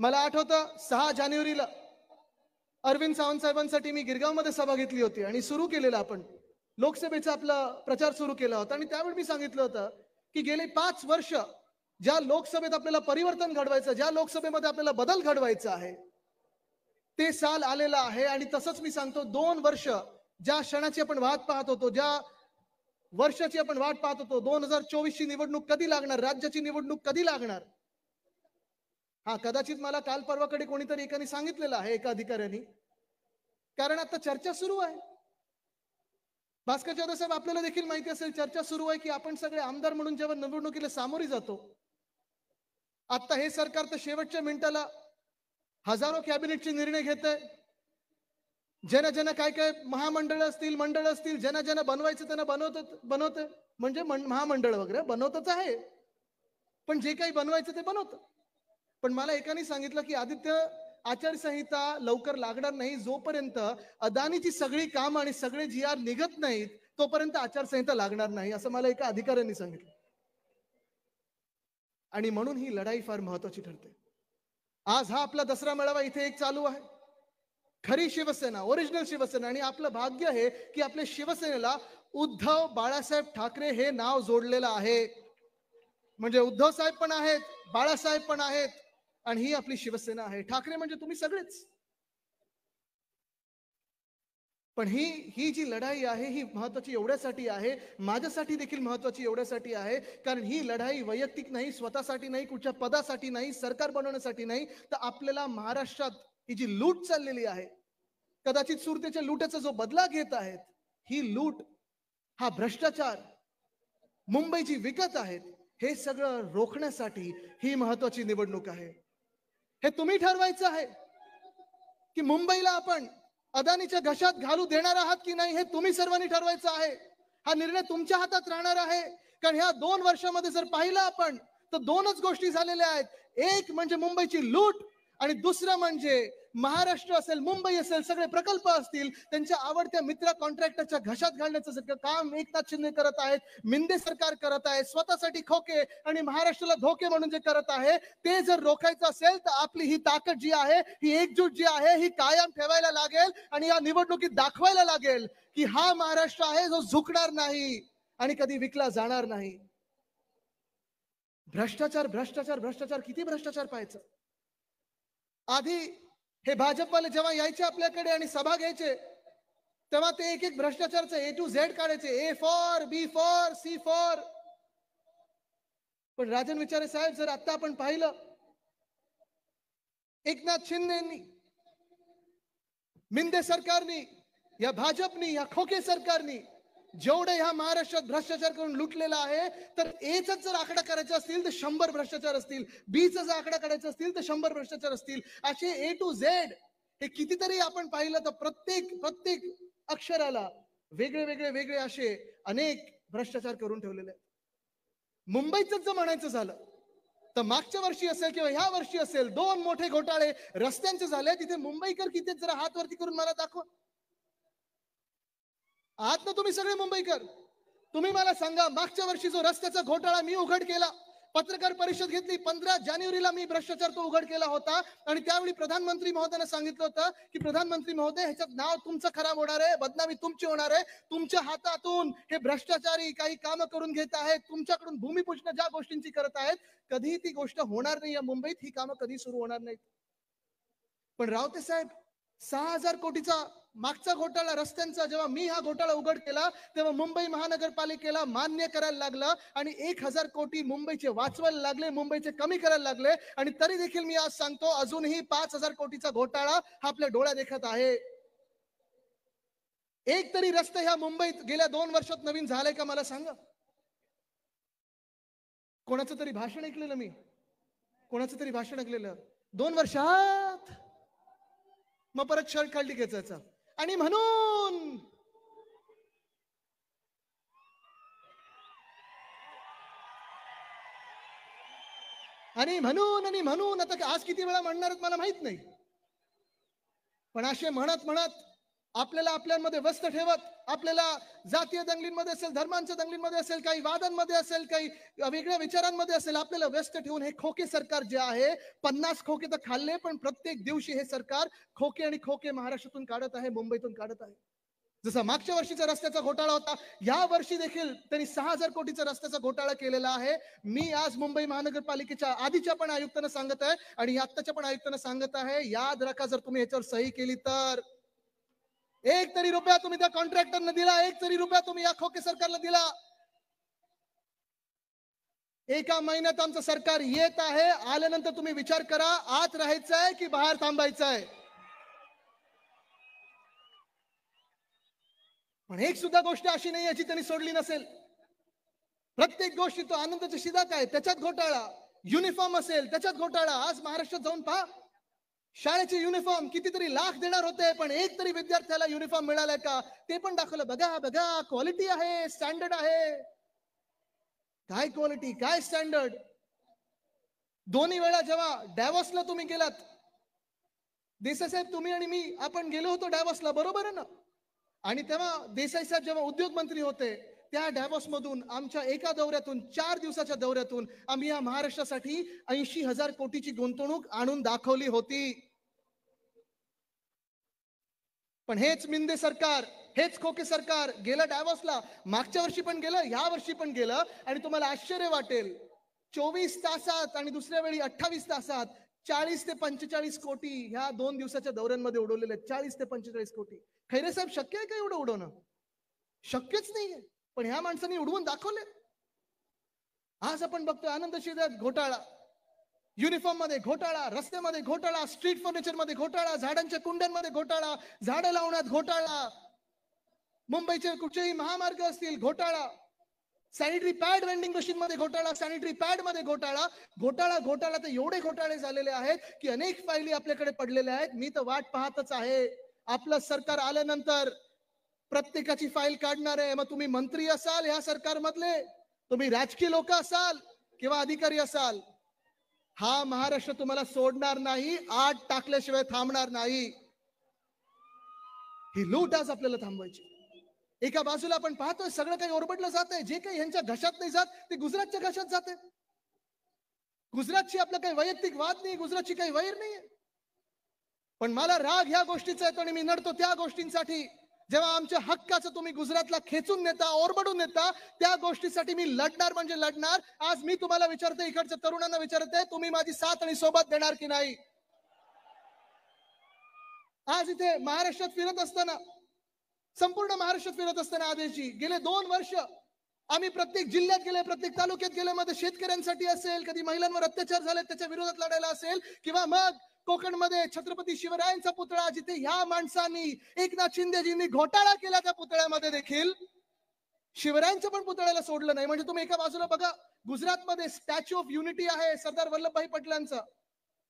मला आठवतं सहा जानेवारीला अरविंद सावंत साहेबांसाठी मी गिरगावमध्ये सभा घेतली होती आणि सुरू केलेला आपण लोकसभेचा आपला प्रचार सुरू केला होता आणि त्यावेळी मी सांगितलं होतं की गेले पाच वर्ष ज्या लोकसभेत आपल्याला परिवर्तन घडवायचं ज्या लोकसभेमध्ये आपल्याला बदल घडवायचा आहे ते साल आलेलं आहे आणि तसंच मी सांगतो दोन वर्ष ज्या क्षणाची आपण वाट पाहत होतो ज्या वर्षाची आपण वाट पाहत होतो दोन हजार चोवीसची निवडणूक कधी लागणार राज्याची निवडणूक कधी लागणार हा कदाचित मला काल परवाकडे कोणीतरी एकाने सांगितलेलं आहे एका अधिकाऱ्याने कारण आता चर्चा सुरू आहे भास्कर जाधव साहेब आपल्याला देखील माहिती असेल चर्चा सुरू आहे की आपण सगळे आमदार म्हणून जेव्हा निवडणुकीला सामोरे जातो आता हे सरकार तर शेवटच्या मिनिटाला हजारो कॅबिनेटचे निर्णय घेत आहे ज्यांना ज्यांना काय काय महामंडळ असतील मंडळ असतील ज्यांना ज्यांना बनवायचं त्यांना बनवत बनवत म्हणजे महामंडळ वगैरे बनवतच आहे पण जे काही बनवायचं ते बनवत पण मला एकाने सांगितलं की आदित्य आचारसंहिता लवकर लागणार नाही जोपर्यंत अदानीची सगळी कामं आणि सगळे जी आर निघत नाहीत तोपर्यंत आचारसंहिता लागणार नाही असं मला एका अधिकाऱ्यांनी सांगितलं आणि म्हणून ही लढाई फार महत्वाची ठरते आज हा आपला दसरा मेळावा इथे एक चालू आहे खरी शिवसेना ओरिजिनल शिवसेना आणि आपलं भाग्य आहे की आपल्या शिवसेनेला उद्धव बाळासाहेब ठाकरे हे नाव जोडलेलं आहे म्हणजे उद्धव साहेब पण आहेत बाळासाहेब पण आहेत आणि ही आपली शिवसेना आहे ठाकरे म्हणजे तुम्ही सगळेच पण ही ही जी लढाई आहे ही महत्वाची एवढ्यासाठी आहे माझ्यासाठी देखील महत्वाची एवढ्यासाठी आहे कारण ही लढाई वैयक्तिक नाही स्वतःसाठी नाही कुठच्या पदासाठी नाही सरकार बनवण्यासाठी नाही तर आपल्याला महाराष्ट्रात ही जी लूट चाललेली आहे कदाचित सुरतेच्या लुटाचा जो बदला घेत आहेत ही लूट हा भ्रष्टाचार मुंबईची विकत आहेत हे सगळं रोखण्यासाठी ही महत्वाची निवडणूक आहे हे तुम्ही ठरवायचं आहे की मुंबईला आपण अदानीच्या घशात घालू देणार आहात की नाही हे तुम्ही सर्वांनी ठरवायचं आहे हा निर्णय तुमच्या हातात राहणार आहे कारण ह्या दोन वर्षामध्ये जर पाहिलं आपण तर दोनच गोष्टी झालेल्या आहेत एक म्हणजे मुंबईची लूट आणि दुसरं म्हणजे महाराष्ट्र असेल मुंबई असेल सगळे प्रकल्प असतील त्यांच्या आवडत्या मित्र कॉन्ट्रॅक्टरच्या घशात घालण्याचं काम एकनाथ शिंदे करत आहेत मिंदे सरकार करत आहे स्वतःसाठी खोके आणि महाराष्ट्राला धोके म्हणून जे करत आहे ते जर रोखायचं असेल तर आपली ही ताकद जी आहे ही एकजूट जी आहे ही कायम ठेवायला लागेल आणि या निवडणुकीत दाखवायला लागेल की हा महाराष्ट्र आहे जो झुकणार नाही आणि कधी विकला जाणार नाही भ्रष्टाचार भ्रष्टाचार भ्रष्टाचार किती भ्रष्टाचार पाहायचं आधी हे भाजपवाले जेव्हा यायचे आपल्याकडे आणि सभा घ्यायचे तेव्हा ते एक एक भ्रष्टाचारचं ए टू झेड काढायचे A for B for C for पण राजन विचारे साहेब जर आता आपण पाहिलं एकनाथ शिंदे मिंदे सरकारनी या भाजपनी या खोके सरकारनी जेवढे ह्या महाराष्ट्रात भ्रष्टाचार करून लुटलेला आहे तर एच जर आकडा करायचा असतील तर शंभर भ्रष्टाचार असतील बीचा जर आकडा करायचा असतील तर शंभर भ्रष्टाचार असतील असे ए टू झेड हे कितीतरी आपण पाहिलं तर प्रत्येक प्रत्येक अक्षराला वेगळे वेगळे वेगळे असे अनेक भ्रष्टाचार करून ठेवलेले आहेत मुंबईच जर म्हणायचं झालं तर मागच्या वर्षी असेल किंवा ह्या वर्षी असेल दोन मोठे घोटाळे रस्त्यांचे झाले तिथे मुंबईकर किती जरा हात वरती करून मला दाखवा आहात ना तुम्ही सगळे मुंबईकर तुम्ही मला सांगा मागच्या वर्षी जो रस्त्याचा घोटाळा मी उघड केला पत्रकार परिषद घेतली पंधरा जानेवारीला मी भ्रष्टाचार तो उघड केला होता आणि त्यावेळी प्रधानमंत्री महोदयानं सांगितलं होतं की प्रधानमंत्री महोदय ह्याच्यात नाव तुमचं खराब होणार आहे बदनामी तुमची होणार आहे तुमच्या हातातून हे भ्रष्टाचारी काही कामं करून घेत आहेत तुमच्याकडून भूमिपूजन ज्या गोष्टींची करत आहेत कधीही ती गोष्ट होणार नाही या मुंबईत ही कामं कधी सुरू होणार नाहीत पण रावते साहेब सहा हजार कोटीचा मागचा घोटाळा रस्त्यांचा जेव्हा मी हा घोटाळा उघड केला तेव्हा मुंबई महानगरपालिकेला मान्य करायला लागलं आणि एक हजार कोटी मुंबईचे वाचवायला लागले मुंबईचे कमी करायला लागले आणि तरी देखील मी आज सांगतो अजूनही पाच हजार कोटीचा घोटाळा हा आपल्या डोळ्या देखत आहे एक तरी रस्ते ह्या मुंबईत गेल्या दोन वर्षात नवीन झाले का मला सांगा कोणाचं तरी भाषण ऐकलेलं मी कोणाचं तरी भाषण ऐकलेलं दोन वर्षात मग परत शर्ट खाली खेचायचा आणि म्हणून आणि म्हणून आणि म्हणून आता आज किती वेळा म्हणणार मला माहित नाही पण असे म्हणत म्हणत आपल्याला आपल्यामध्ये व्यस्त ठेवत आपल्याला जातीय दंगलींमध्ये असेल धर्मांच्या दंगलींमध्ये असेल काही वादांमध्ये असेल काही वेगळ्या विचारांमध्ये असेल आपल्याला व्यस्त ठेवून हे खोके सरकार जे आहे पन्नास खोके तर खाल्ले पण प्रत्येक दिवशी हे सरकार खोके आणि खोके महाराष्ट्रातून काढत आहे मुंबईतून काढत आहे जसा मागच्या वर्षीचा रस्त्याचा घोटाळा होता या वर्षी देखील त्यांनी सहा हजार कोटीचा रस्त्याचा घोटाळा केलेला आहे मी आज मुंबई महानगरपालिकेच्या आधीच्या पण आयुक्तांना सांगत आहे आणि आत्ताच्या पण आयुक्तांना सांगत आहे याद रखा जर तुम्ही याच्यावर सही केली तर एक तरी रुपया तुम्ही त्या कॉन्ट्रॅक्टरनं दिला एक तरी रुपया तुम्ही या खोके सरकारला दिला एका महिन्यात आमचं सरकार येत आहे आल्यानंतर तुम्ही विचार करा आत राहायचं आहे की बाहेर थांबायचं आहे पण एक सुद्धा गोष्ट अशी नाही याची त्यांनी सोडली नसेल प्रत्येक गोष्टी तो आनंदाचा शिदा काय त्याच्यात घोटाळा युनिफॉर्म असेल त्याच्यात घोटाळा आज महाराष्ट्रात जाऊन पहा शाळेचे युनिफॉर्म कितीतरी लाख देणार होते पण एक तरी विद्यार्थ्याला युनिफॉर्म मिळालाय का ते पण दाखवलं बघा बघा क्वालिटी आहे स्टँडर्ड आहे काय क्वालिटी काय स्टँडर्ड दोन्ही वेळा जेव्हा डॅवसला तुम्ही गेलात देसाई साहेब तुम्ही आणि मी आपण गेलो होतो डॅवसला बरोबर आहे ना आणि तेव्हा देसाई साहेब जेव्हा उद्योग मंत्री होते त्या मधून आमच्या एका दौऱ्यातून चार दिवसाच्या दौऱ्यातून आम्ही या महाराष्ट्रासाठी ऐंशी हजार कोटीची गुंतवणूक आणून दाखवली होती पण हेच मिंदे सरकार हेच खोके सरकार गेलं डॅवॉसला मागच्या वर्षी पण गेलं या वर्षी पण गेलं आणि तुम्हाला आश्चर्य वाटेल चोवीस तासात आणि दुसऱ्या वेळी अठ्ठावीस तासात चाळीस ते पंचेचाळीस कोटी ह्या दोन दिवसाच्या दौऱ्यांमध्ये उडवलेले चाळीस ते पंचेचाळीस कोटी खैरे साहेब शक्य आहे का एवढं उडवणं शक्यच नाहीये पण ह्या माणसांनी उडवून दाखवले आज आपण बघतो आनंद शिर्यात घोटाळा युनिफॉर्म मध्ये घोटाळा रस्त्यामध्ये घोटाळा स्ट्रीट फर्निचर मध्ये घोटाळा झाडांच्या कुंड्यांमध्ये घोटाळा झाड लावण्यात घोटाळा मुंबईचे कुठचेही महामार्ग असतील घोटाळा सॅनिटरी पॅड वेंडिंग मशीन मध्ये घोटाळा सॅनिटरी पॅड मध्ये घोटाळा घोटाळा घोटाळा तर एवढे घोटाळे झालेले आहेत की अनेक फायली आपल्याकडे पडलेल्या आहेत मी तर वाट पाहतच आहे आपलं सरकार आल्यानंतर प्रत्येकाची फाईल काढणार आहे मग तुम्ही मंत्री असाल ह्या सरकारमधले तुम्ही राजकीय लोक असाल किंवा अधिकारी असाल हा महाराष्ट्र तुम्हाला सोडणार नाही आठ टाकल्याशिवाय थांबणार नाही ही लूट आज आपल्याला थांबवायची एका बाजूला आपण पाहतोय सगळं काही ओरबडलं जात आहे जे काही यांच्या घशात नाही जात ते गुजरातच्या घशात जाते गुजरातची आपला काही वैयक्तिक वाद नाही गुजरातची काही वैर नाही पण मला राग ह्या गोष्टीचा येतो आणि मी नडतो त्या गोष्टींसाठी जेव्हा आमच्या हक्काचं तुम्ही गुजरातला खेचून नेता ओरबडून नेता त्या गोष्टीसाठी मी लढणार म्हणजे लढणार आज मी तुम्हाला विचारते इकडच्या तरुणांना विचारते तुम्ही माझी साथ आणि सोबत देणार की नाही आज इथे महाराष्ट्रात फिरत असताना संपूर्ण महाराष्ट्रात फिरत असताना आदेशजी गेले दोन वर्ष आम्ही प्रत्येक जिल्ह्यात गेले प्रत्येक तालुक्यात गेले मध्ये शेतकऱ्यांसाठी असेल कधी महिलांवर अत्याचार झाले त्याच्या विरोधात लढायला असेल किंवा मग कोकणमध्ये छत्रपती शिवरायांचा पुतळा जिथे ह्या माणसांनी एकनाथ शिंदेजींनी घोटाळा केला त्या पुतळ्यामध्ये देखील शिवरायांच्या पण पुतळ्याला सोडलं नाही म्हणजे तुम्ही एका बाजूला बघा गुजरात मध्ये स्टॅच्यू ऑफ युनिटी आहे सरदार वल्लभभाई पटेलांचा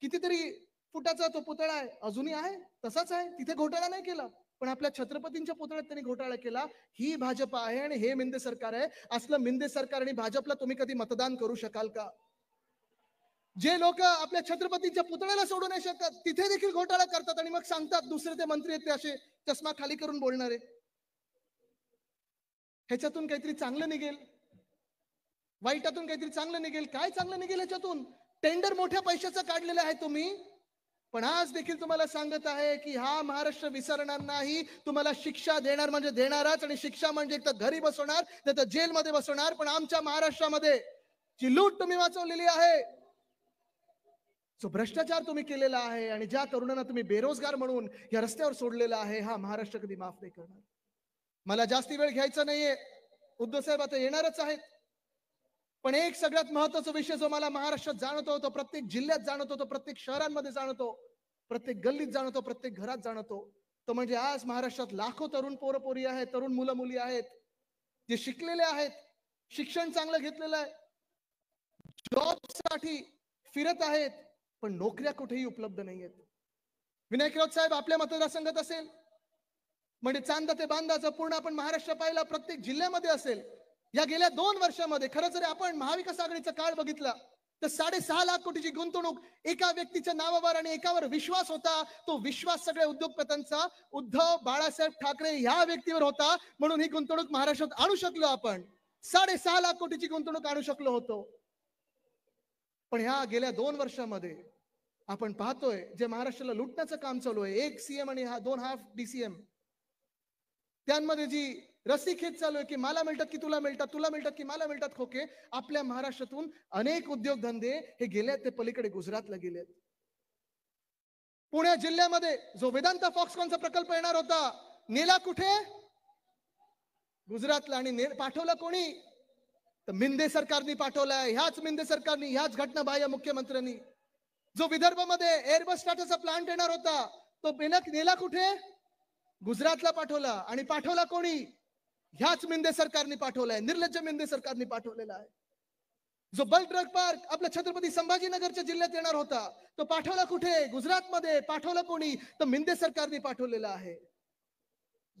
कितीतरी फुटाचा तो पुतळा आहे अजूनही आहे तसाच आहे तिथे घोटाळा नाही केला पण आपल्या छत्रपतींच्या पुतळ्यात त्यांनी घोटाळा केला ही भाजप आहे आणि हे मिंदे सरकार आहे असलं मिंदे सरकार आणि भाजपला तुम्ही कधी मतदान करू शकाल का जे लोक आपल्या छत्रपतींच्या पुतळ्याला सोडू नाही शकत तिथे देखील घोटाळा करतात आणि मग सांगतात दुसरे ते मंत्री आहेत ते असे चष्मा खाली करून बोलणारे ह्याच्यातून काहीतरी चांगलं निघेल वाईटातून काहीतरी चांगलं निघेल काय चांगलं निघेल ह्याच्यातून टेंडर मोठ्या पैशाचं काढलेलं आहे तुम्ही पण आज देखील तुम्हाला सांगत आहे की हा महाराष्ट्र विसरणार नाही तुम्हाला शिक्षा देणार म्हणजे देणारच आणि शिक्षा म्हणजे एक तर घरी बसवणार नाही तर जेलमध्ये बसवणार पण आमच्या महाराष्ट्रामध्ये जी लूट तुम्ही वाचवलेली आहे जो भ्रष्टाचार तुम्ही केलेला आहे आणि ज्या तरुणांना तुम्ही बेरोजगार म्हणून या रस्त्यावर सोडलेला आहे हा महाराष्ट्र कधी माफ नाही करणार मला जास्ती वेळ घ्यायचा नाहीये उद्धव साहेब आता येणारच आहेत पण एक सगळ्यात महत्वाचा विषय जो मला महाराष्ट्रात जाणवतो तो प्रत्येक जिल्ह्यात जाणवतो तो प्रत्येक शहरांमध्ये जाणवतो प्रत्येक गल्लीत जाणवतो प्रत्येक घरात जाणवतो तो म्हणजे आज महाराष्ट्रात लाखो तरुण पोरपोरी आहेत तरुण मुलं मुली आहेत जे शिकलेले आहेत शिक्षण चांगलं घेतलेलं आहे जॉब साठी फिरत आहेत पण नोकऱ्या कुठेही उपलब्ध नाही आहेत विनायकराव साहेब आपल्या मतदारसंघात असेल म्हणजे चांदा ते बांधाचं पूर्ण आपण महाराष्ट्र पाहिला प्रत्येक जिल्ह्यामध्ये असेल या गेल्या दोन वर्षामध्ये खरं जर आपण महाविकास आघाडीचा काळ बघितला तर साडेसहा लाख कोटीची गुंतवणूक एका व्यक्तीच्या नावावर आणि एकावर विश्वास होता तो विश्वास सगळ्या उद्योगपत्यांचा उद्धव बाळासाहेब ठाकरे या व्यक्तीवर होता म्हणून ही गुंतवणूक महाराष्ट्रात आणू शकलो आपण साडेसहा लाख कोटीची गुंतवणूक आणू शकलो होतो पण ह्या गेल्या दोन वर्षामध्ये आपण पाहतोय जे महाराष्ट्राला लुटण्याचं काम चालू आहे एक सीएम आणि हा दोन हाफ डीसीएम त्यांमध्ये जी रस्सी खेच चालू आहे की मला मिळतात की तुला मिळतात तुला मिळतात की मला मिळतात खोके आपल्या महाराष्ट्रातून अनेक उद्योगधंदे हे गेलेत ते पलीकडे गुजरातला गेलेत पुणे जिल्ह्यामध्ये जो वेदांता फॉक्सकॉनचा प्रकल्प येणार होता नेला कुठे गुजरातला आणि पाठवला कोणी तर मिंदे सरकारने पाठवलाय ह्याच मिंदे सरकारने ह्याच घटना बाह्य मुख्यमंत्र्यांनी जो मध्ये एअरबस टाटाचा प्लांट येणार होता तो बेनक नेला कुठे गुजरातला पाठवला आणि पाठवला कोणी ह्याच मिंदे सरकारने पाठवलाय निर्लज्ज मिंदे सरकारने पाठवलेला आहे जो बल ड्रग पार्क आपल्या छत्रपती संभाजीनगरच्या जिल्ह्यात येणार होता तो पाठवला कुठे गुजरात मध्ये पाठवला कोणी तर मिंदे सरकारने पाठवलेला आहे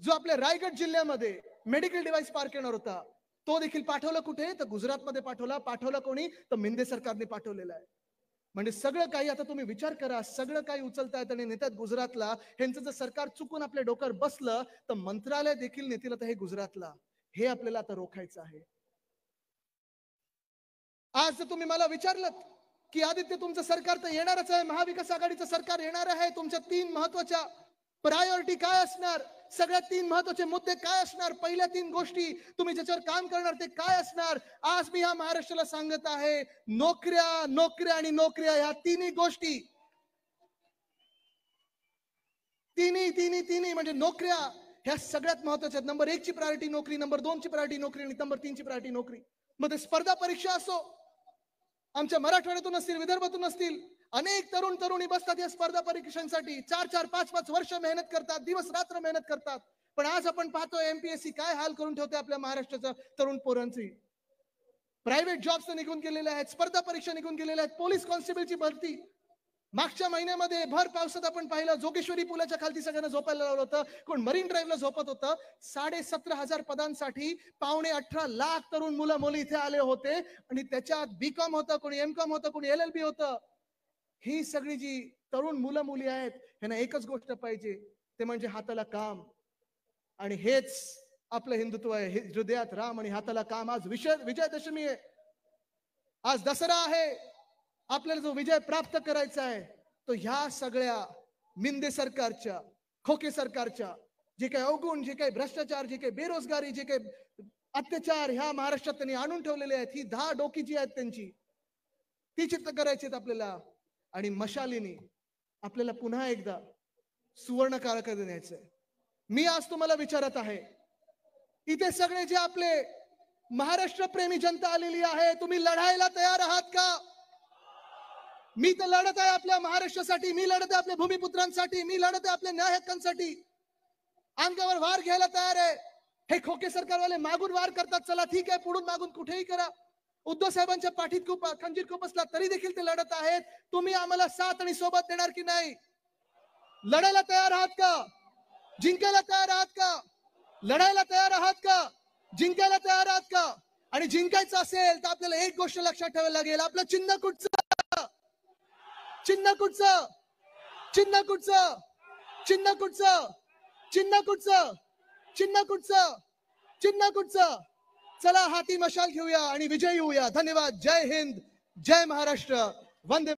जो आपल्या रायगड जिल्ह्यामध्ये मेडिकल डिव्हाइस पार्क येणार होता तो देखील पाठवला कुठे तर गुजरातमध्ये पाठवला पाठवला कोणी तर मिंदे सरकारने पाठवलेला आहे म्हणजे सगळं काही आता तुम्ही विचार करा सगळं काही उचलतायत आणि नेतात गुजरातला ह्यांचं जर सरकार चुकून आपल्या डोक्यावर बसलं तर मंत्रालय देखील नेतील आता हे गुजरातला हे आपल्याला आता रोखायचं आहे आज जर तुम्ही मला विचारलं की आदित्य तुमचं सरकार तर येणारच आहे महाविकास आघाडीचं सरकार येणार आहे तुमच्या तीन महत्वाच्या प्रायोरिटी काय असणार सगळ्यात तीन महत्वाचे मुद्दे काय असणार पहिल्या तीन गोष्टी तुम्ही ज्याच्यावर काम करणार ते काय असणार आज मी ह्या महाराष्ट्राला सांगत आहे नोकऱ्या नोकऱ्या आणि नोकऱ्या ह्या तिन्ही गोष्टी तिन्ही तिन्ही तिन्ही म्हणजे नोकऱ्या ह्या सगळ्यात महत्वाच्या नंबर एक ची प्रायोरिटी नोकरी नंबर दोन ची प्रायोरिटी नोकरी आणि नंबर तीन ची प्रायोरिटी नोकरी मग ते स्पर्धा परीक्षा असो आमच्या मराठवाड्यातून असतील विदर्भातून असतील अनेक तरुण तरुणी बसतात या स्पर्धा परीक्षांसाठी चार चार पाच पाच वर्ष मेहनत करतात दिवस रात्र मेहनत करतात पण आज आपण पाहतो एमपीएससी काय हाल करून ठेवते आपल्या महाराष्ट्राच्या तरुण पोरांची प्रायव्हेट जॉब्स निघून गेलेल्या आहेत स्पर्धा परीक्षा निघून गेलेल्या आहेत पोलीस कॉन्स्टेबलची भरती मागच्या महिन्यामध्ये भर पावसात आपण पाहिलं जोगेश्वरी पुलाच्या खालती सगळ्यांना झोपायला लावलं होतं कोण मरीन ड्राईव्हला झोपत होतं साडे सतरा हजार पदांसाठी पावणे अठरा लाख तरुण मुलं मुली इथे आले होते आणि त्याच्यात बीकॉम होतं कोणी एम कॉम होतं कोणी एल एल बी होतं ही सगळी जी तरुण मुलं मुली आहेत ह्यांना एकच गोष्ट पाहिजे ते म्हणजे हाताला काम आणि हेच आपलं हिंदुत्व आहे हे हृदयात राम आणि हाताला काम आज विषय विजयादशमी आहे आज दसरा आहे आपल्याला जो विजय प्राप्त करायचा आहे तो ह्या सगळ्या मिंदे सरकारच्या खोके सरकारच्या जे काही अवगुण जे काही भ्रष्टाचार जे काही बेरोजगारी जे काही अत्याचार ह्या महाराष्ट्रात त्यांनी आणून ठेवलेले आहेत ही दहा डोकी जी आहेत त्यांची ती चित्त करायची आपल्याला आणि मशालीने आपल्याला पुन्हा एकदा सुवर्ण कारकर्द न्यायचंय मी आज तुम्हाला विचारत आहे इथे सगळे जे आपले महाराष्ट्र प्रेमी जनता आलेली आहे तुम्ही लढायला तयार आहात का मी तर लढत आहे आपल्या महाराष्ट्रासाठी मी लढत आहे आपल्या भूमिपुत्रांसाठी मी लढत आहे आपल्या न्याय हक्कांसाठी अंगावर वार घ्यायला तयार आहे हे खोके सरकारवाले मागून वार करतात चला ठीक आहे पुढून मागून कुठेही करा उद्धव साहेबांच्या पाठीत खूप खंजीर खूप असला तरी देखील ते लढत आहेत तुम्ही आम्हाला साथ आणि सोबत देणार की नाही लढायला तयार आहात का जिंकायला तयार आहात का लढायला तयार आहात का जिंकायला तयार आहात का आणि जिंकायचं असेल तर आपल्याला एक गोष्ट लक्षात ठेवायला लागेल आपलं चिन्ह कुठचं चिन्ह कुठचं चिन्ह कुठचं चिन्ह कुठचं चिन्ह कुठचं चिन्ह कुठचं चिन्ह कुठचं चला हाती मशाल घेऊया आणि विजय होऊया धन्यवाद जय हिंद जय महाराष्ट्र वंदे